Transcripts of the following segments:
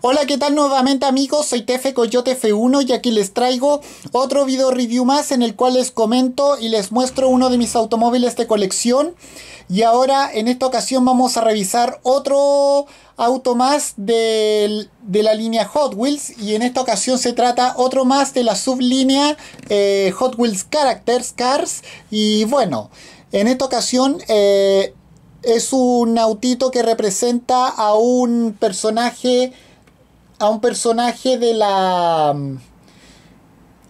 Hola, ¿qué tal nuevamente amigos? Soy Tefe Coyote F1 y aquí les traigo otro video review más en el cual les comento y les muestro uno de mis automóviles de colección. Y ahora en esta ocasión vamos a revisar otro auto más de la línea Hot Wheels y en esta ocasión se trata otro más de la sublínea eh, Hot Wheels Characters Cars y bueno, en esta ocasión... Eh, es un autito que representa a un personaje a un personaje de la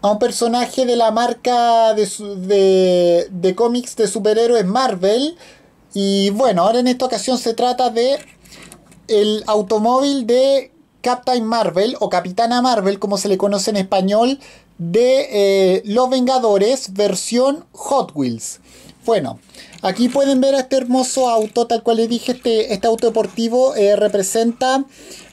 a un personaje de la marca de, de, cómics de superhéroes Marvel. Y bueno, ahora en esta ocasión se trata de el automóvil de Captain Marvel o Capitana Marvel, como se le conoce en español, de eh, Los Vengadores versión Hot Wheels. Bueno, aquí pueden ver a este hermoso auto, tal cual les dije, este, este auto deportivo eh, representa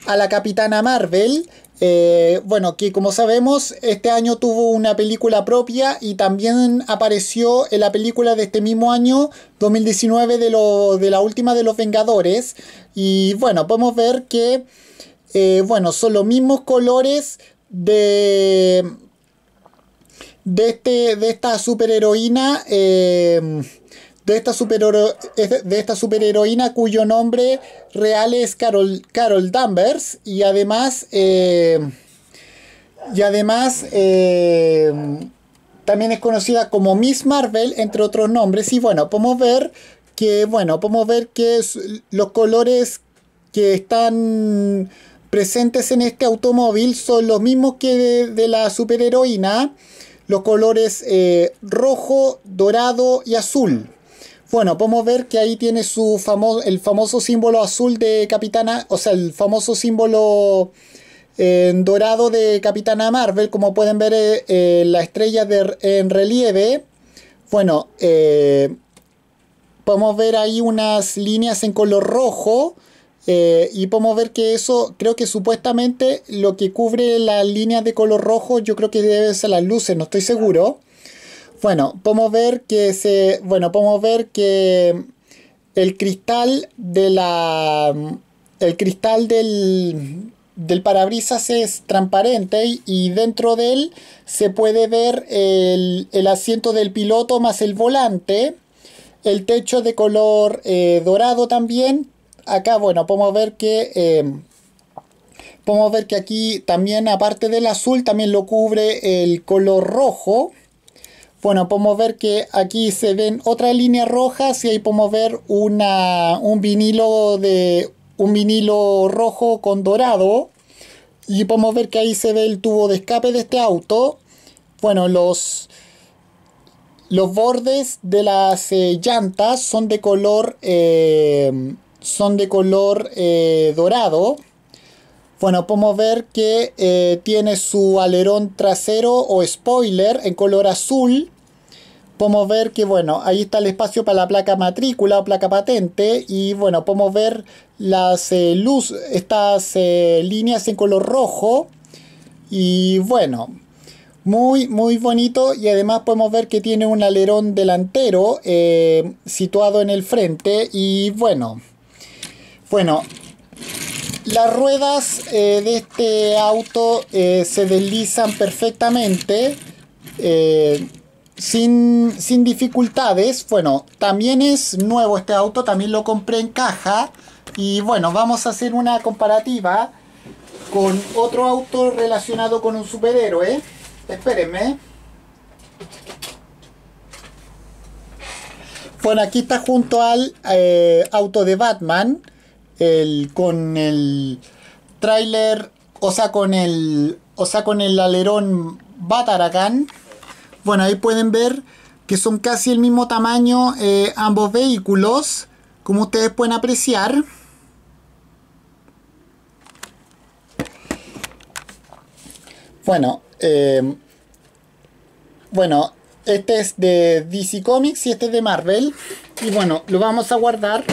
a la Capitana Marvel. Eh, bueno, que como sabemos, este año tuvo una película propia y también apareció en la película de este mismo año, 2019, de, la última de los Vengadores. Y bueno, podemos ver que, eh, bueno, son los mismos colores de, de, este, de esta superheroína. heroína... Eh, de esta, super de esta superheroína cuyo nombre real es Carol, Carol Danvers y además eh, y además eh, también es conocida como Miss Marvel entre otros nombres y bueno podemos ver que bueno podemos ver que los colores que están presentes en este automóvil son los mismos que de, la superheroína los colores eh, rojo, dorado y azul. Bueno, podemos ver que ahí tiene su famoso, el famoso símbolo azul de Capitana, o sea, el famoso símbolo eh, dorado de Capitana Marvel, como pueden ver eh, eh, la estrella en relieve. Bueno, podemos ver ahí unas líneas en color rojo. y podemos ver que eso, creo que supuestamente lo que cubre las líneas de color rojo, yo creo que debe ser las luces, no estoy seguro. Bueno, podemos ver que se. Bueno, podemos ver que el cristal de la. El cristal del, parabrisas es transparente y dentro de él se puede ver el, asiento del piloto más el volante. El techo de color eh, dorado también. Acá, bueno, podemos ver que. Eh, podemos ver que aquí también, aparte del azul, también lo cubre el color rojo. Bueno, podemos ver que aquí se ven otras líneas rojas y ahí podemos ver un, vinilo de, un vinilo rojo con dorado. Y podemos ver que ahí se ve el tubo de escape de este auto. Bueno, los, los bordes de las eh, llantas son de color, eh, son de color eh, dorado. Bueno, podemos ver que tiene su alerón trasero o spoiler en color azul podemos ver que, bueno, ahí está el espacio para la placa matrícula o placa patente y, bueno, podemos ver las luces eh, luz, estas eh, líneas en color rojo y, bueno, muy, muy bonito y además podemos ver que tiene un alerón delantero eh, situado en el frente y, bueno, bueno, las ruedas de este auto se deslizan perfectamente sin, dificultades. Bueno, también es nuevo este auto, también lo compré en caja. Y bueno, vamos a hacer una comparativa con otro auto relacionado con un superhéroe. Espérenme. Bueno, aquí está junto al eh, auto de Batman, con el tráiler, o sea, con el, o sea, con el alerón Batarakan. Bueno, ahí pueden ver que son casi el mismo tamaño eh, ambos vehículos, como ustedes pueden apreciar. Bueno, eh, bueno, este es de DC Comics y este es de Marvel. Y bueno, lo vamos a guardar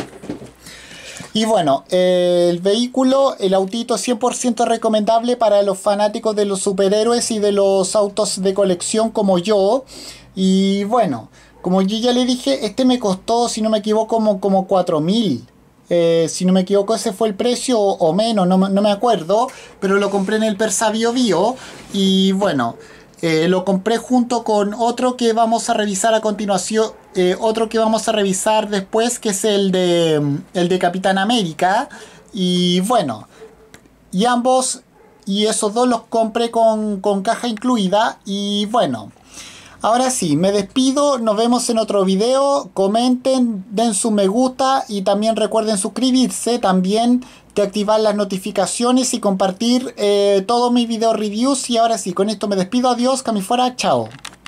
y bueno, eh, el vehículo, el autito 100% recomendable para los fanáticos de los superhéroes y de los autos de colección como yo. Y bueno, como yo ya le dije, este me costó, si no me equivoco, como, como 4000. Eh, si no me equivoco, ese fue el precio o menos, no, no me acuerdo. Pero lo compré en el Persa Bio. Y bueno. Eh, lo compré junto con otro que vamos a revisar a continuación, eh, otro que vamos a revisar después, que es el de, mm, el de Capitán América. Y bueno, y ambos, y esos dos los compré con, con caja incluida. Y bueno. Ahora sí, me despido, nos vemos en otro video, comenten, den su me gusta y también recuerden suscribirse, también de activar las notificaciones y compartir eh, todos mis video reviews y ahora sí, con esto me despido, adiós, que fuera, chao.